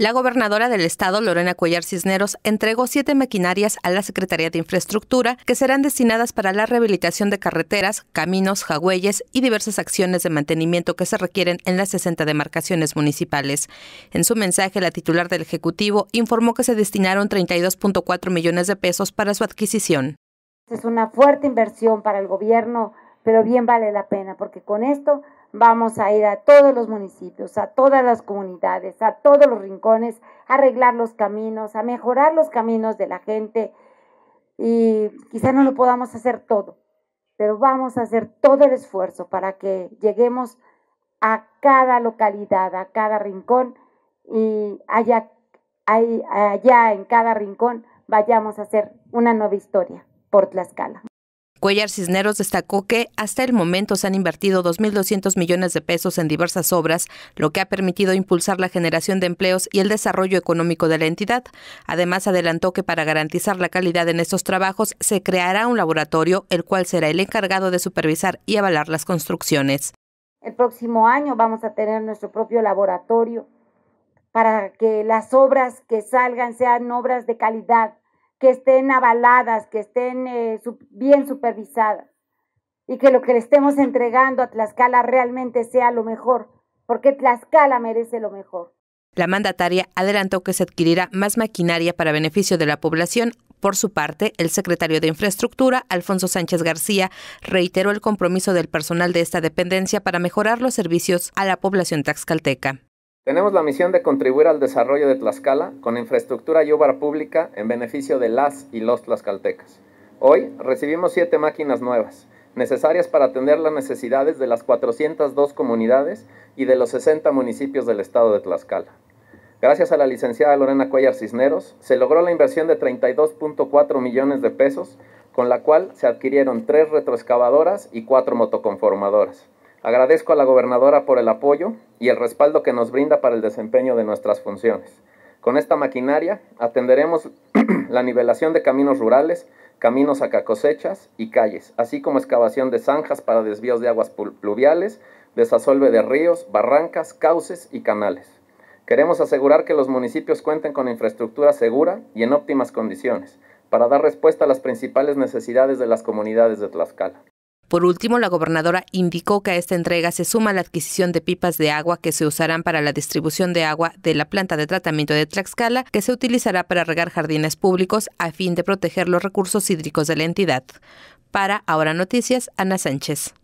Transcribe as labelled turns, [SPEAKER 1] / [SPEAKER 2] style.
[SPEAKER 1] La gobernadora del estado, Lorena Cuellar Cisneros, entregó siete maquinarias a la Secretaría de Infraestructura que serán destinadas para la rehabilitación de carreteras, caminos, jagüeyes y diversas acciones de mantenimiento que se requieren en las 60 demarcaciones municipales. En su mensaje, la titular del Ejecutivo informó que se destinaron 32.4 millones de pesos para su adquisición.
[SPEAKER 2] Es una fuerte inversión para el gobierno, pero bien vale la pena, porque con esto vamos a ir a todos los municipios, a todas las comunidades, a todos los rincones, a arreglar los caminos, a mejorar los caminos de la gente. Y quizá no lo podamos hacer todo, pero vamos a hacer todo el esfuerzo para que lleguemos a cada localidad, a cada rincón y allá, allá en cada rincón vayamos a hacer una nueva historia por Tlaxcala.
[SPEAKER 1] Cuellar Cisneros destacó que hasta el momento se han invertido 2.200 millones de pesos en diversas obras, lo que ha permitido impulsar la generación de empleos y el desarrollo económico de la entidad. Además, adelantó que para garantizar la calidad en estos trabajos se creará un laboratorio, el cual será el encargado de supervisar y avalar las construcciones.
[SPEAKER 2] El próximo año vamos a tener nuestro propio laboratorio para que las obras que salgan sean obras de calidad, que estén avaladas, que estén eh, bien supervisadas y que lo que le estemos entregando a Tlaxcala realmente sea lo mejor, porque Tlaxcala merece lo mejor.
[SPEAKER 1] La mandataria adelantó que se adquirirá más maquinaria para beneficio de la población. Por su parte, el secretario de Infraestructura, Alfonso Sánchez García, reiteró el compromiso del personal de esta dependencia para mejorar los servicios a la población taxcalteca.
[SPEAKER 3] Tenemos la misión de contribuir al desarrollo de Tlaxcala con infraestructura y obra pública en beneficio de las y los tlaxcaltecas. Hoy recibimos siete máquinas nuevas, necesarias para atender las necesidades de las 402 comunidades y de los 60 municipios del estado de Tlaxcala. Gracias a la licenciada Lorena Cuellar Cisneros, se logró la inversión de 32.4 millones de pesos, con la cual se adquirieron tres retroexcavadoras y cuatro motoconformadoras. Agradezco a la gobernadora por el apoyo y el respaldo que nos brinda para el desempeño de nuestras funciones. Con esta maquinaria atenderemos la nivelación de caminos rurales, caminos a cacosechas y calles, así como excavación de zanjas para desvíos de aguas pluviales, desasolve de ríos, barrancas, cauces y canales. Queremos asegurar que los municipios cuenten con infraestructura segura y en óptimas condiciones para dar respuesta a las principales necesidades de las comunidades de Tlaxcala.
[SPEAKER 1] Por último, la gobernadora indicó que a esta entrega se suma la adquisición de pipas de agua que se usarán para la distribución de agua de la planta de tratamiento de Tlaxcala, que se utilizará para regar jardines públicos a fin de proteger los recursos hídricos de la entidad. Para Ahora Noticias, Ana
[SPEAKER 2] Sánchez.